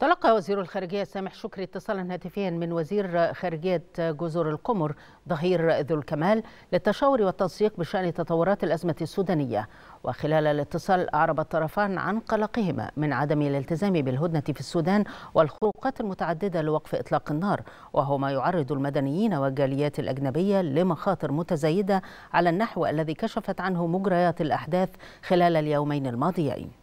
تلقى وزير الخارجية سامح شكري اتصالا هاتفيا من وزير خارجية جزر القمر ظهير ذو الكمال للتشاور والتنسيق بشأن تطورات الأزمة السودانية وخلال الاتصال أعرب الطرفان عن قلقهما من عدم الالتزام بالهدنة في السودان والخروقات المتعددة لوقف إطلاق النار وهو ما يعرض المدنيين والجاليات الأجنبية لمخاطر متزايدة على النحو الذي كشفت عنه مجريات الأحداث خلال اليومين الماضيين